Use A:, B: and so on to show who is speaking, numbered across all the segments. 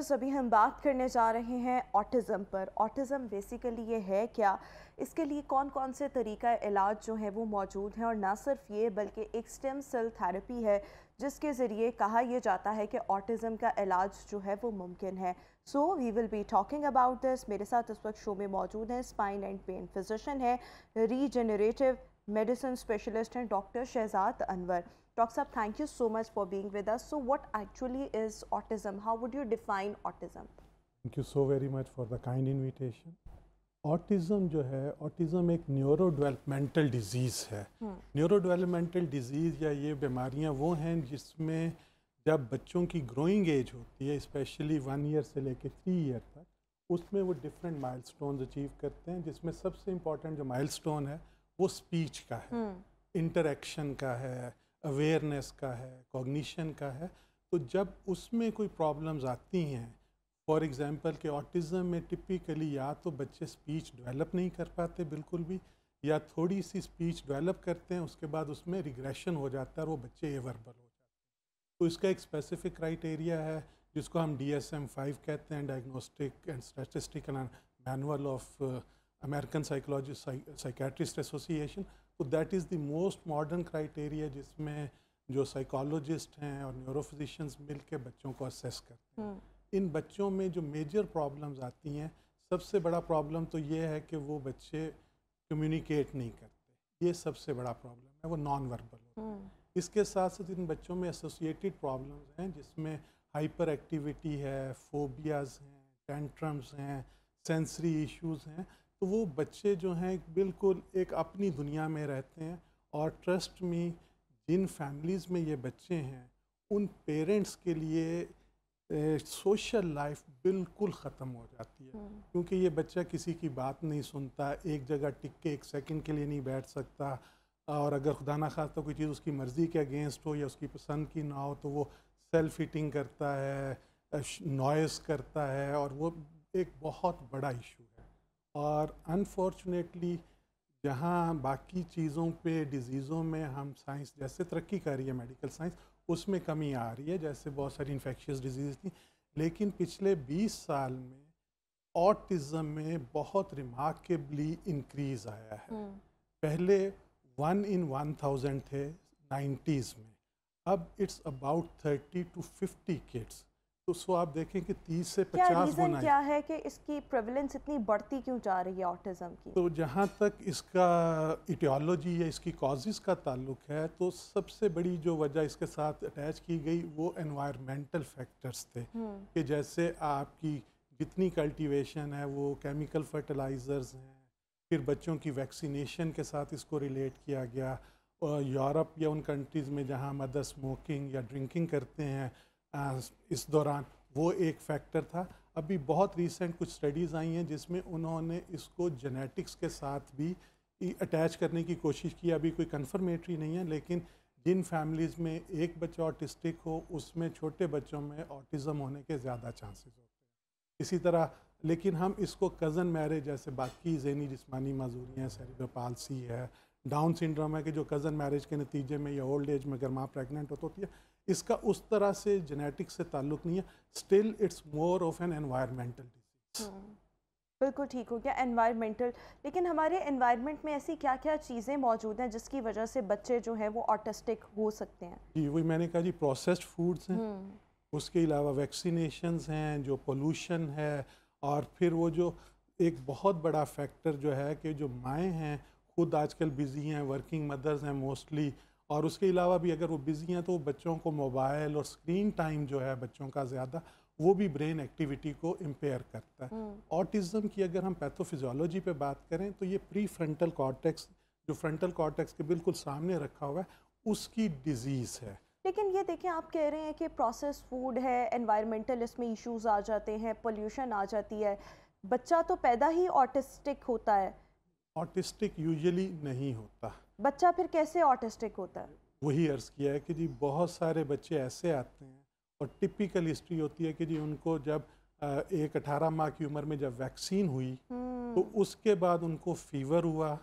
A: तो हम बात करने जा रहे हैं ऑटिज़म पर ऑटिज़म बेसिकली ये है क्या इसके लिए कौन कौन से तरीका इलाज जो है वो मौजूद हैं और ना सिर्फ ये बल्कि एक स्टेम सेल थेरेपी है जिसके ज़रिए कहा यह जाता है कि ऑटिज़म का इलाज जो है वो मुमकिन है so we will be talking about this मेरे साथ इस वक्त शो में मौजूद हैं स्पाइन एंड पेन फिजिशन है रीजनरेटिव मेडिसिन स्पेशलिस्ट हैं डॉक्टर शहजाद अनवर डॉक्टर साहब thank you so much for being with us so what actually is autism how would you define autism
B: thank you so very much for the kind invitation autism जो है autism एक neurodevelopmental disease है neuro neurodevelopmental disease या ये बीमारियाँ वो हैं जिसमें जब बच्चों की ग्रोइंग एज होती है स्पेशली वन ईयर से लेकर थ्री ईयर तक उसमें वो डिफरेंट माइलस्टोन्स अचीव करते हैं जिसमें सबसे इम्पॉर्टेंट जो माइलस्टोन है वो स्पीच का है इंटरेक्शन हम्म। का है अवेयरनेस का है कॉग्निशन का है तो जब उसमें कोई प्रॉब्लम्स आती हैं फॉर एग्ज़ाम्पल के ऑटिज़म में टिपिकली या तो बच्चे स्पीच डेवलप नहीं कर पाते बिल्कुल भी या थोड़ी सी स्पीच डेवलप करते हैं उसके बाद उसमें रिग्रेशन हो जाता है और वो बच्चे एवरबल हो जाते हैं तो इसका एक स्पेसिफिक क्राइटेरिया है जिसको हम डी एस एम फाइव कहते हैं diagnostic and statistical manual of American Psychologist Psych association तो that is the most modern criteria जिसमें जो साइकोलॉजिस्ट हैं और न्यूरोफिजिशंस मिल के बच्चों को असेस करते हैं हम्म। इन बच्चों में जो मेजर प्रॉब्लम्स आती हैं सबसे बड़ा प्रॉब्लम तो ये है कि वो बच्चे कम्युनिकेट नहीं करते ये सबसे बड़ा प्रॉब्लम है वो नॉन वर्बल होते हम्म। इसके साथ साथ इन बच्चों में एसोसिएटेड प्रॉब्लम्स हैं जिसमें हाइपर एक्टिविटी है फोबियाज़ हैं टेंट्रम्स हैं सेंसरी इश्यूज़ हैं तो वो बच्चे जो हैं बिल्कुल एक अपनी दुनिया में रहते हैं और ट्रस्ट में जिन फैमिलीज़ में ये बच्चे हैं उन पेरेंट्स के लिए सोशल लाइफ बिल्कुल ख़त्म हो जाती है हम्म। क्योंकि ये बच्चा किसी की बात नहीं सुनता एक जगह टिक के एक सेकंड के लिए नहीं बैठ सकता और अगर खुदा ना खास्ता कोई चीज़ उसकी मर्ज़ी के अगेंस्ट हो या उसकी पसंद की ना हो तो वो सेल्फ हीटिंग करता है नॉइस करता है और वो एक बहुत बड़ा इशू और अनफॉर्चुनेटली जहाँ बाकी चीज़ों पे डिजीज़ों में हम साइंस जैसे तरक्की कर रही है मेडिकल साइंस उसमें कमी आ रही है जैसे बहुत सारी इन्फेक्शियस डिजीज़ थी लेकिन पिछले 20 साल में ऑटिज़म में बहुत रिमार्केबली इंक्रीज़ आया है हम्म। पहले वन इन वन थाउजेंड थे नाइन्टीज़ में अब it's about thirty to fifty kids तो उसको आप देखें कि 30 से 50 क्या रीज़न क्या
A: है कि इसकी प्रेवलेंस इतनी बढ़ती क्यों जा रही है ऑटिज्म की तो
B: जहाँ तक इसका इटियोलॉजी या इसकी कॉजेज़ का ताल्लुक है तो सबसे बड़ी जो वजह इसके साथ अटैच की गई वो एनवायरमेंटल फैक्टर्स थे हम्म। कि जैसे आपकी जितनी कल्टीवेशन है वो केमिकल फर्टिलाइज़र्स हैं फिर बच्चों की वैक्सीनेशन के साथ इसको रिलेट किया गया और यूरोप या उन कंट्रीज़ में जहाँ मदर स्मोकिंग या ड्रिंकिंग करते हैं इस दौरान वो एक फैक्टर था अभी बहुत रिसेंट कुछ स्टडीज़ आई हैं जिसमें उन्होंने इसको जेनेटिक्स के साथ भी अटैच करने की कोशिश की अभी कोई कन्फर्मेटरी नहीं है लेकिन जिन फैमिलीज़ में एक बच्चा ऑटिस्टिक हो उसमें छोटे बच्चों में ऑटिज़म होने के ज़्यादा चांसेस होते हैं इसी तरह लेकिन हम इसको कज़न मैरिज जैसे बाकी जहनी जिसमानी मजूरियाँ सेरिब्रल पालसी है डाउन सिंड्रोम है कि जो कज़न मैरिज के नतीजे में या ओल्ड एज में अगर माँ प्रेगनेंट तो होती है इसका उस तरह से जेनेटिक से ताल्लुक नहीं है still it's more of an environmental
A: disease बिल्कुल ठीक हो गया एनवायरमेंटल लेकिन हमारे एनवायरमेंट में ऐसी क्या क्या चीज़ें मौजूद हैं जिसकी वजह से बच्चे जो हैं वो ऑटिस्टिक हो सकते हैं
B: जी वही मैंने कहा जी प्रोसेस्ड फूड्स हैं हम्म। उसके अलावा वैक्सीनेशन हैं जो पोल्यूशन है और फिर वो जो एक बहुत बड़ा फैक्टर जो है कि जो माएँ हैं खुद आजकल बिज़ी हैं वर्किंग मदर्स हैं मोस्टली और उसके अलावा भी अगर वो बिज़ी हैं तो बच्चों को मोबाइल और स्क्रीन टाइम जो है बच्चों का ज़्यादा वो भी ब्रेन एक्टिविटी को इम्पेयर करता है ऑटिज़म हम्म। की अगर हम पैथोफिजोलॉजी पे बात करें तो ये प्री फ्रंटल कॉर्टेक्स जो फ्रंटल कॉर्टेक्स के बिल्कुल सामने रखा हुआ है उसकी डिजीज़ है
A: लेकिन ये देखें आप कह रहे हैं कि प्रोसेस फूड है एनवायरमेंटल इसमें इश्यूज आ जाते हैं पोल्यूशन आ जाती है बच्चा तो पैदा ही ऑटिस्टिक होता है
B: ऑटिस्टिक यूजली नहीं होता
A: बच्चा फिर कैसे ऑटिस्टिक होता है
B: वही अर्ज़ किया है कि जी बहुत सारे बच्चे ऐसे आते हैं और टिपिकल हिस्ट्री होती है कि जी उनको जब एक अठारह माह की उम्र में जब वैक्सीन हुई हम्म। तो उसके बाद उनको फीवर हुआ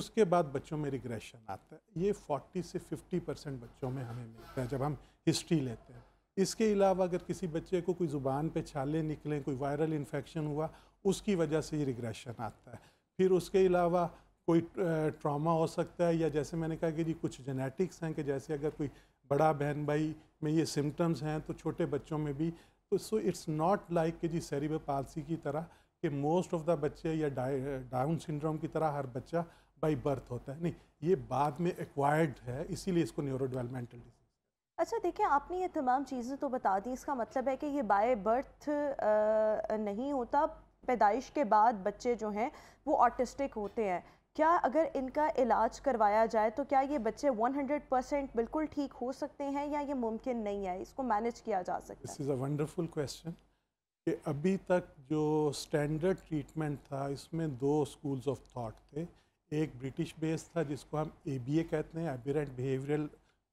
B: उसके बाद बच्चों में रिग्रेशन आता है ये 40 से 50 परसेंट बच्चों में हमें मिलता है जब हम हिस्ट्री लेते हैं इसके अलावा अगर किसी बच्चे को कोई ज़ुबान पे छाले निकलें कोई वायरल इन्फेक्शन हुआ उसकी वजह से ये रिग्रेशन आता है फिर उसके अलावा कोई ट्रामा हो सकता है या जैसे मैंने कहा कि जी कुछ जेनेटिक्स हैं कि जैसे अगर कोई बड़ा बहन भाई में ये सिम्टम्स हैं तो छोटे बच्चों में भी तो सो इट्स नॉट लाइक कि जी सेरिब्रल पालसी की तरह कि मोस्ट ऑफ द बच्चे या डाउन सिंड्रोम की तरह हर बच्चा बाई बर्थ होता है नहीं ये बाद में एक्वायर्ड है इसीलिए इसको न्यूरो डेवलपमेंटल डिजीज
A: अच्छा देखिए आपने ये तमाम चीज़ें तो बता दी इसका मतलब है कि ये बाय बर्थ नहीं होता पैदाइश के बाद बच्चे जो हैं वो ऑटिस्टिक होते हैं क्या अगर इनका इलाज करवाया जाए तो क्या ये बच्चे 100 परसेंट बिल्कुल ठीक हो सकते हैं या ये मुमकिन नहीं है इसको मैनेज किया जा सकता है this
B: is a wonderful question कि अभी तक जो स्टैंडर्ड ट्रीटमेंट था इसमें दो स्कूल्स ऑफ थॉट थे एक ब्रिटिश बेस था जिसको हम ए बी ए कहते हैं एबिरेंट बिहेवियरल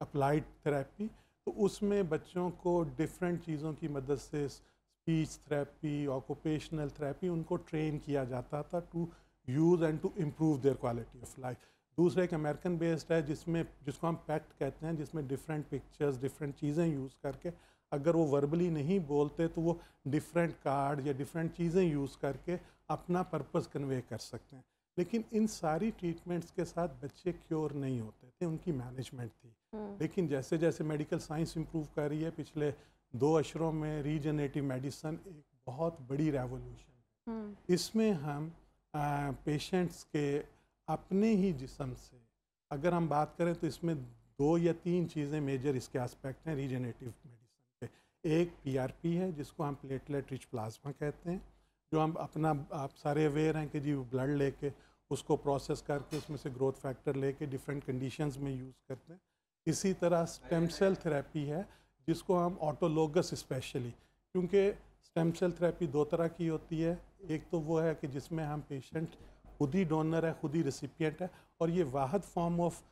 B: अप्लाइड थेरेपी तो उसमें बच्चों को डिफरेंट चीज़ों की मदद से स्पीच थेरेपी ऑक्यूपेशनल थेरेपी उनको ट्रेन किया जाता था to use and to improve their quality of life दूसरा एक अमेरिकन बेस्ड है जिसमें जिसको हम पैक्ट कहते हैं जिसमें डिफरेंट पिक्चर्स डिफरेंट चीज़ें यूज़ करके अगर वो वर्बली नहीं बोलते तो वो डिफरेंट कार्ड या डिफरेंट चीज़ें यूज़ करके अपना पर्पस कन्वे कर सकते हैं लेकिन इन सारी ट्रीटमेंट्स के साथ बच्चे क्योर नहीं होते थे उनकी मैनेजमेंट थी हम्म। लेकिन जैसे जैसे मेडिकल साइंस इम्प्रूव कर रही है पिछले दो अशरों में रीजनेटिव मेडिसन एक बहुत बड़ी रेवोल्यूशन हम्म। इसमें हम पेशेंट्स के अपने ही जिसम से अगर हम बात करें तो इसमें दो या तीन चीज़ें मेजर इसके एस्पेक्ट हैं रीजेनेटिव मेडिसिन के एक पीआरपी है जिसको हम प्लेटलेट रिच प्लाज्मा कहते हैं जो हम अपना आप सारे अवेयर हैं कि जी ब्लड लेके उसको प्रोसेस करके उसमें से ग्रोथ फैक्टर लेके डिफरेंट कंडीशंस में यूज़ करते हैं इसी तरह स्टेम सेल थेरेपी है जिसको हम ऑटोलोगस स्पेशली क्योंकि स्टेम सेल थेरेपी दो तरह की होती है एक तो वो है कि जिसमें हम पेशेंट खुद ही डोनर है खुद ही रिसिपियंट है और ये वाहद form of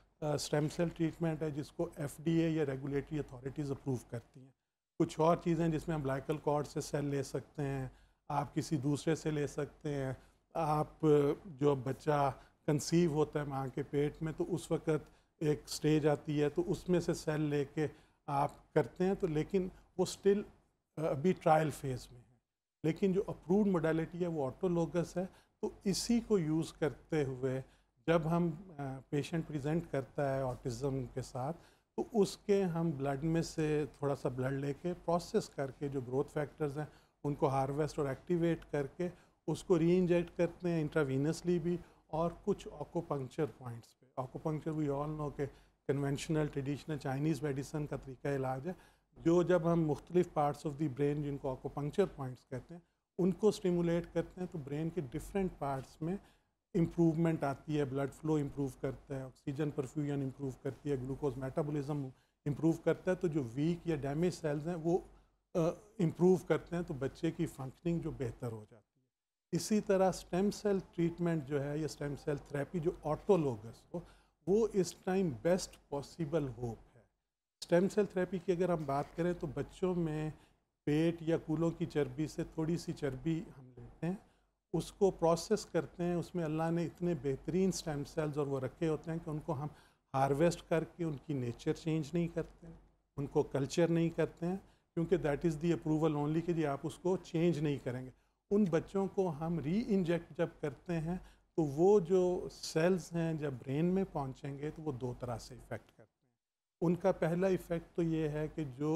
B: stem cell treatment है जिसको एफ या रेगुलेटरी अथॉरिटीज़ अप्रूव करती हैं कुछ और चीज़ें जिसमें हम ब्लैकल कॉर्ड से सेल ले सकते हैं आप किसी दूसरे से ले सकते हैं आप uh, जो बच्चा कंसीव होता है माँ के पेट में तो उस वक़्त एक स्टेज आती है तो उसमें से सेल लेके आप करते हैं तो लेकिन वो स्टिल अभी ट्रायल फेज़ में है लेकिन जो अप्रूव मोडेलिटी है वो ऑटोलोगस है तो इसी को यूज़ करते हुए जब हम पेशेंट प्रेजेंट करता है ऑटिज़म के साथ तो उसके हम ब्लड में से थोड़ा सा ब्लड लेके प्रोसेस करके जो ग्रोथ फैक्टर्स हैं उनको हार्वेस्ट और एक्टिवेट करके उसको री इंजेक्ट करते हैं इंट्रावीनसली भी और कुछ ऑकोपंक्चर पॉइंट्स पे ऑकोपंक्चर वी ऑल नो के कन्वेंशनल ट्रेडिशनल चाइनीज़ मेडिसन का तरीका इलाज है जो जब हम मुख्तलिफ़ पार्ट्स ऑफ द ब्रेन जिनको आपको पंक्चर पॉइंट्स कहते हैं उनको स्टिमुलेट करते हैं तो ब्रेन के डिफरेंट पार्ट्स में इम्प्रूवमेंट आती है ब्लड फ्लो इम्प्रूव करता है ऑक्सीजन परफ्यूजन इम्प्रूव करती है ग्लूकोज मेटाबॉलिज्म इम्प्रूव करता है तो जो वीक या डैमेज सेल्स हैं वो इम्प्रूव करते हैं तो बच्चे की फंक्शनिंग जो बेहतर हो जाती है इसी तरह स्टेम सेल ट्रीटमेंट जो है या स्टेम सेल थेरेपी जो ऑटोलोगस हो वो इस टाइम बेस्ट पॉसिबल हो स्टेम सेल थेरेपी की अगर हम बात करें तो बच्चों में पेट या कूलों की चर्बी से थोड़ी सी चर्बी हम लेते हैं उसको प्रोसेस करते हैं उसमें अल्लाह ने इतने बेहतरीन स्टेम सेल्स और वो रखे होते हैं कि उनको हम हार्वेस्ट करके उनकी नेचर चेंज नहीं करते हैं उनको कल्चर नहीं करते हैं क्योंकि that is the approval only कि जी आप उसको चेंज नहीं करेंगे उन बच्चों को हम री इंजेक्ट जब करते हैं तो वो जो सेल्स हैं जब ब्रेन में पहुंचेंगे तो वो दो तरह से इफ़ेक्ट उनका पहला इफ़ेक्ट तो ये है कि जो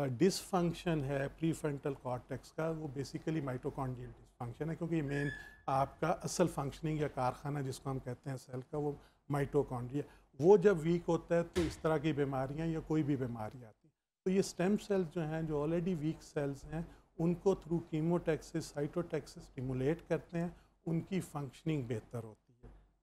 B: डिसफंक्शन है प्री फ्रंटल कॉर्टेक्स का वो बेसिकली माइटोकॉन्ड्रियल डिसफंक्शन है क्योंकि मेन आपका असल फंक्शनिंग या कारखाना जिसको हम कहते हैं सेल का वो माइटोकॉन्ड्रिया वो जब वीक होता है तो इस तरह की बीमारियाँ या कोई भी बीमारी आती है तो ये स्टेम सेल्स जो हैं जो ऑलरेडी वीक सेल्स हैं उनको थ्रू कीमोटेक्सिस साइटोटेक्सिस स्टिमुलेट करते हैं उनकी फंक्शनिंग बेहतर होती है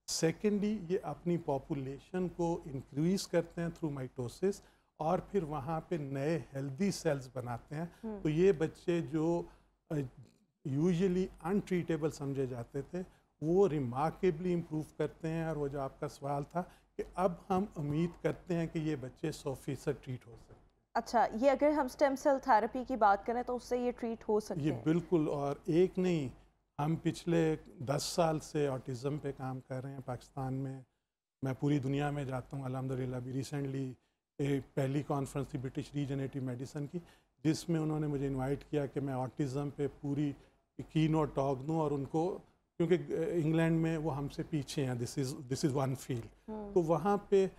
B: सेकेंडली ये अपनी पॉपुलेशन को इंक्रीज करते हैं थ्रू माइटोसिस और फिर वहाँ पे नए हेल्दी सेल्स बनाते हैं हम्म। तो ये बच्चे जो यूजुअली अनट्रीटेबल समझे जाते थे वो रिमार्केबली इम्प्रूव करते हैं और वो जो आपका सवाल था कि अब हम उम्मीद करते हैं कि ये बच्चे सौ फीसद ट्रीट हो सकते
A: अच्छा ये अगर हम स्टेम सेल थेरेपी की बात करें तो उससे ये ट्रीट हो सकते ये
B: बिल्कुल और एक नहीं हम पिछले दस साल से ऑटिज़म पे काम कर रहे हैं पाकिस्तान में मैं पूरी दुनिया में जाता हूँ अलहमदिल्ला भी रिसेंटली एक पहली कॉन्फ्रेंस थी ब्रिटिश रीजनेटिव मेडिसन की जिसमें उन्होंने मुझे इनवाइट किया कि मैं ऑटिज़म पे पूरी की नोट टॉक दूँ और उनको क्योंकि इंग्लैंड में वो हमसे पीछे हैं this is this is one field तो वहाँ पर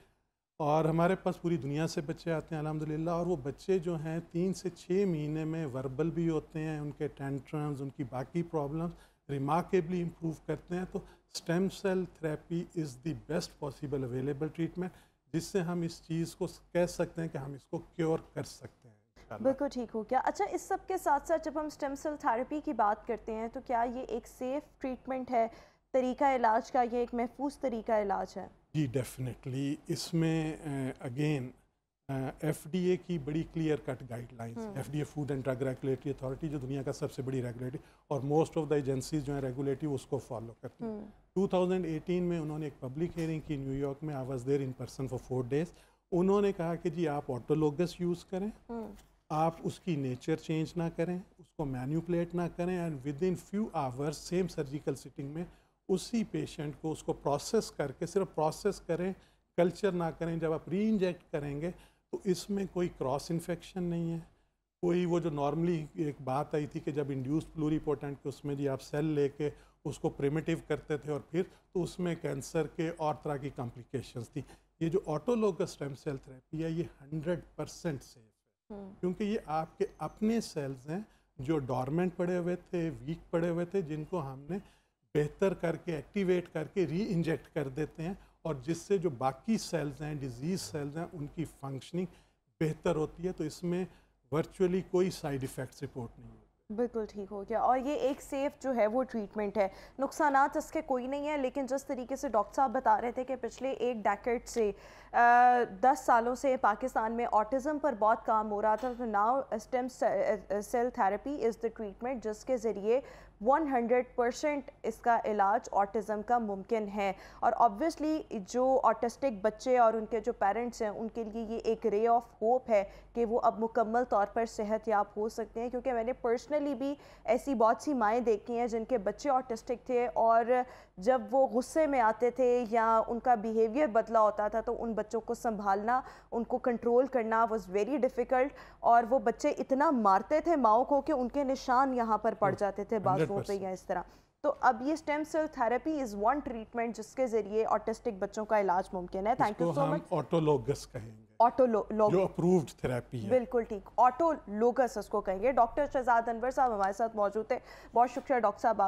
B: और हमारे पास पूरी दुनिया से बच्चे आते हैं अलहमदिल्ला और वो बच्चे जो हैं तीन से छः महीने में वर्बल भी होते हैं उनके टेंट्रम्स उनकी बाकी प्रॉब्लम्स रिमार्केबली इम्प्रूव करते हैं तो stem cell therapy is the best possible available treatment जिससे हम इस चीज़ को कह सकते हैं कि हम इसको क्योर कर सकते हैं
A: बिल्कुल ठीक हो गया अच्छा इस सब के साथ साथ जब हम स्टेम सेल थेरेपी की बात करते हैं तो क्या ये एक सेफ़ ट्रीटमेंट है तरीका इलाज का ये एक महफूज तरीका इलाज है
B: जी डेफिनेटली इसमें अगेन एफ डी ए की बड़ी clear cut guidelines F D A food and drug regulatory authority जो दुनिया का सबसे बड़ी रेगुलेटरी और मोस्ट ऑफ द एजेंसीज जो है रेगुलेटरी उसको फॉलो करती हैं एटीन हम्म। में उन्होंने एक पब्लिक हेयरिंग की न्यूयॉर्क में I was there in person for four days उन्होंने कहा कि जी आप ऑटोलोगस यूज़ करें हम्म। आप उसकी नेचर चेंज ना करें उसको मैन्यूपलेट ना करें and within few hours same surgical sitting में उसी पेशेंट को उसको प्रोसेस करके सिर्फ प्रोसेस करें कल्चर ना करें जब आप री इंजेक्ट करेंगे तो इसमें कोई क्रॉस इन्फेक्शन नहीं है कोई वो जो नॉर्मली एक बात आई थी कि जब इंड्यूस प्लूरीपोटेंट के उसमें जी आप सेल लेके उसको प्रिमेटिव करते थे और फिर तो उसमें कैंसर के और तरह की कॉम्प्लिकेशंस थी ये जो ऑटोलोगस स्टेम सेल थेरेपी है ये हंड्रेड परसेंट सेफ है हम्म। क्योंकि ये आपके अपने सेल्स हैं जो डॉर्मेंट पड़े हुए थे वीक पड़े हुए थे जिनको हमने बेहतर करके एक्टिवेट करके री इंजेक्ट कर देते हैं और जिससे जो बाकी सेल्स हैं डिजीज़ सेल्स हैं उनकी फंक्शनिंग बेहतर होती है तो इसमें वर्चुअली कोई साइड इफेक्ट रिपोर्ट नहीं है
A: बिल्कुल ठीक हो गया और ये एक सेफ़ जो है वो ट्रीटमेंट है नुकसान इसके कोई नहीं है लेकिन जिस तरीके से डॉक्टर साहब बता रहे थे कि पिछले एक डैकेट से दस सालों से पाकिस्तान में ऑटिज़म पर बहुत काम हो रहा था तो now stem cell therapy is the treatment जिसके ज़रिए 100 परसेंट इसका इलाज ऑटिज़म का मुमकिन है और ऑब्वियसली जो ऑटिस्टिक बच्चे और उनके जो पेरेंट्स हैं उनके लिए ये एक रे ऑफ होप है कि वो अब मुकम्मल तौर पर सेहत याब हो सकते हैं क्योंकि मैंने पर्सनली भी ऐसी बहुत सी माएँ देखी हैं जिनके बच्चे ऑटिस्टिक थे और जब वो गुस्से में आते थे या उनका बिहेवियर बदला होता था तो उन बच्चों को संभालना उनको कंट्रोल करना वॉज वेरी डिफ़िकल्ट और वो बच्चे इतना मारते थे माओ को कि उनके निशान यहाँ पर पड़ जाते थे बाजुओं पर या इस तरह तो अब ये stem cell therapy is one treatment जिसके जरिए ऑटिस्टिक बच्चों का इलाज मुमकिन है thank you so much
B: autologous कहेंगे
A: ऑटोलोग जो
B: अप्रूव्ड थेरेपी है
A: बिल्कुल ठीक ऑटोलोगस उसको कहेंगे डॉक्टर शहजाद अनवर साहब हमारे साथ मौजूद है बहुत शुक्रिया डॉक्टर साहब